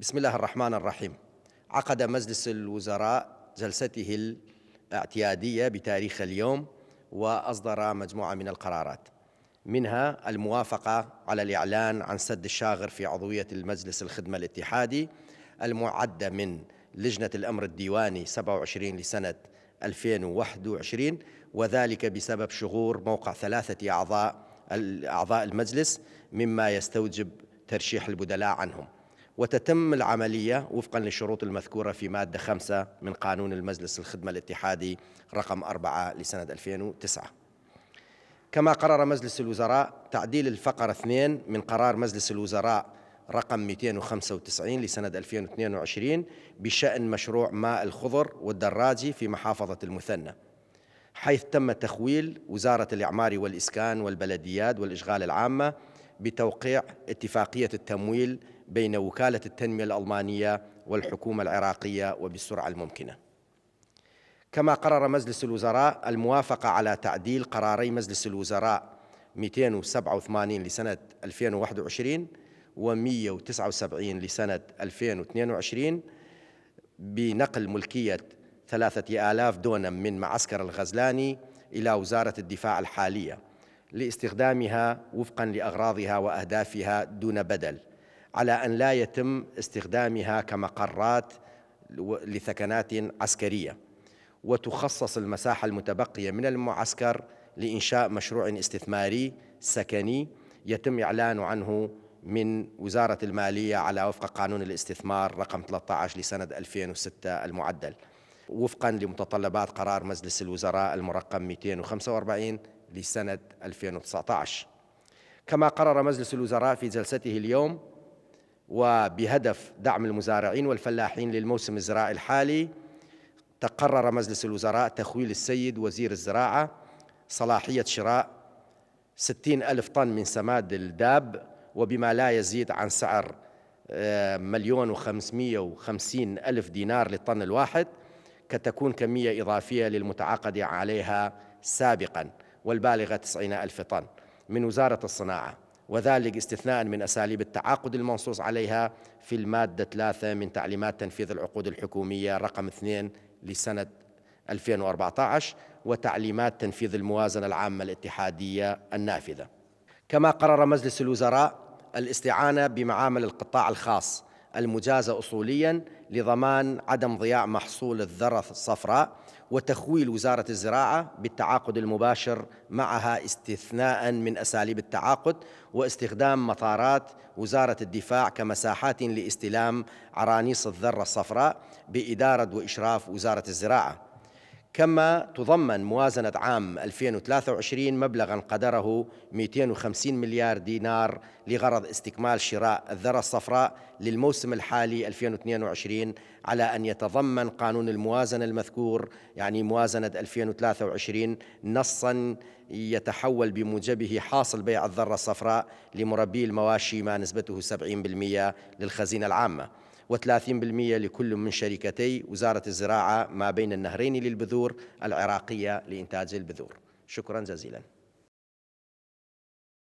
بسم الله الرحمن الرحيم عقد مجلس الوزراء جلسته الاعتيادية بتاريخ اليوم وأصدر مجموعة من القرارات منها الموافقة على الإعلان عن سد الشاغر في عضوية المجلس الخدمة الاتحادي المعدة من لجنة الأمر الديواني 27 لسنة 2021 وذلك بسبب شغور موقع ثلاثة أعضاء أعضاء المجلس مما يستوجب ترشيح البدلاء عنهم وتتم العملية وفقا للشروط المذكورة في مادة 5 من قانون المجلس الخدمة الاتحادي رقم 4 لسنة 2009 كما قرر مجلس الوزراء تعديل الفقرة 2 من قرار مجلس الوزراء رقم 295 لسنة 2022 بشأن مشروع ماء الخضر والدراجي في محافظة المثنى حيث تم تخويل وزارة الإعمار والإسكان والبلديات والإشغال العامة بتوقيع اتفاقية التمويل بين وكالة التنمية الألمانية والحكومة العراقية وبالسرعة الممكنة كما قرر مجلس الوزراء الموافقة على تعديل قراري مجلس الوزراء 287 لسنة 2021 و 179 لسنة 2022 بنقل ملكية ثلاثة آلاف دونم من معسكر الغزلاني إلى وزارة الدفاع الحالية لاستخدامها وفقا لأغراضها وأهدافها دون بدل على أن لا يتم استخدامها كمقرات لثكنات عسكرية وتخصص المساحة المتبقية من المعسكر لإنشاء مشروع استثماري سكني يتم إعلان عنه من وزارة المالية على وفق قانون الاستثمار رقم 13 لسنة 2006 المعدل وفقا لمتطلبات قرار مجلس الوزراء المرقم 245 لسنة 2019 كما قرر مجلس الوزراء في جلسته اليوم وبهدف دعم المزارعين والفلاحين للموسم الزراعي الحالي تقرر مجلس الوزراء تخويل السيد وزير الزراعة صلاحية شراء 60 ألف طن من سماد الداب وبما لا يزيد عن سعر آه، مليون وخمسمية وخمسين ألف دينار للطن الواحد كتكون كمية إضافية للمتعاقد عليها سابقا والبالغة 90 ألف طن من وزارة الصناعة وذلك استثناء من أساليب التعاقد المنصوص عليها في المادة 3 من تعليمات تنفيذ العقود الحكومية رقم 2 لسنة 2014 وتعليمات تنفيذ الموازنة العامة الاتحادية النافذة كما قرر مجلس الوزراء الاستعانة بمعامل القطاع الخاص المجازة أصوليا لضمان عدم ضياع محصول الذرة الصفراء وتخويل وزارة الزراعة بالتعاقد المباشر معها استثناء من أساليب التعاقد واستخدام مطارات وزارة الدفاع كمساحات لاستلام عرانيص الذرة الصفراء بإدارة وإشراف وزارة الزراعة كما تضمن موازنة عام 2023 مبلغا قدره 250 مليار دينار لغرض استكمال شراء الذرة الصفراء للموسم الحالي 2022 على أن يتضمن قانون الموازنة المذكور يعني موازنة 2023 نصا يتحول بموجبه حاصل بيع الذرة الصفراء لمربي المواشي ما نسبته 70% للخزينة العامة و30% لكل من شركتي وزارة الزراعة ما بين النهرين للبذور العراقية لإنتاج البذور شكرا جزيلا